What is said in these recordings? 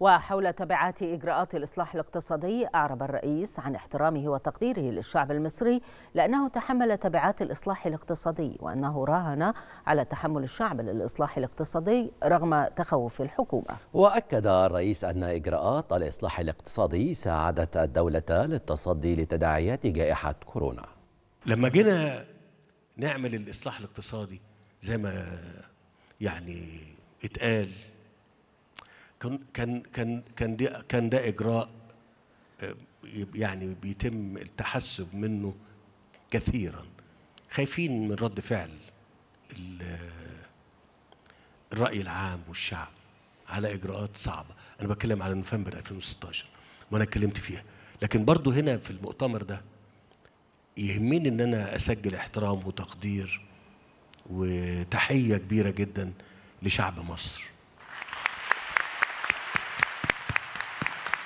وحول تبعات إجراءات الإصلاح الاقتصادي أعرب الرئيس عن احترامه وتقديره للشعب المصري لأنه تحمل تبعات الإصلاح الاقتصادي وأنه راهن على تحمل الشعب للإصلاح الاقتصادي رغم تخوف الحكومة وأكد الرئيس أن إجراءات الإصلاح الاقتصادي ساعدت الدولة للتصدي لتداعيات جائحة كورونا لما جينا نعمل الإصلاح الاقتصادي زي ما يعني اتقال كان كان كان كان ده, كان ده اجراء آه، يعني بيتم التحسب منه كثيرا خايفين من رد فعل الرأي العام والشعب على إجراءات صعبة أنا بتكلم على نوفمبر 2016 وأنا اتكلمت فيها لكن برضو هنا في المؤتمر ده يهمني إن أنا أسجل احترام وتقدير وتحية كبيرة جدا لشعب مصر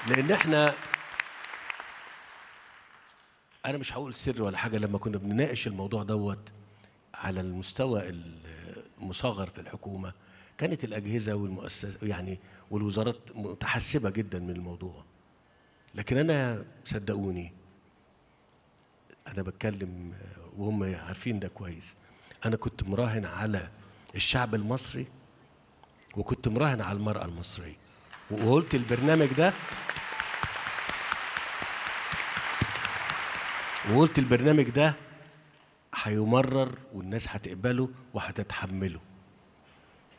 لان احنا انا مش هقول سر ولا حاجه لما كنا بنناقش الموضوع دوت على المستوى المصغر في الحكومه كانت الاجهزه والمؤسسات يعني والوزارات متحسبه جدا من الموضوع لكن انا صدقوني انا بتكلم وهم عارفين ده كويس انا كنت مراهن على الشعب المصري وكنت مراهن على المراه المصريه وقلت البرنامج ده وقلت البرنامج ده هيمرر والناس هتقبله وهتتحمله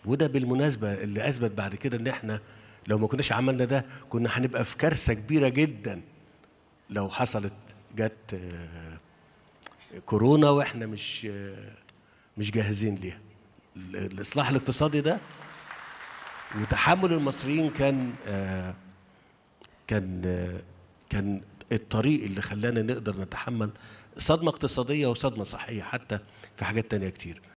وده بالمناسبة اللي أثبت بعد كده إن إحنا لو ما كناش عملنا ده كنا هنبقى في كارثة كبيرة جدا لو حصلت جت آه، كورونا وإحنا مش آه، مش جاهزين ليها الإصلاح الاقتصادي ده وتحمل المصريين كان آه، كان كان الطريق اللي خلانا نقدر نتحمل صدمة اقتصادية وصدمة صحية حتى في حاجات تانية كتير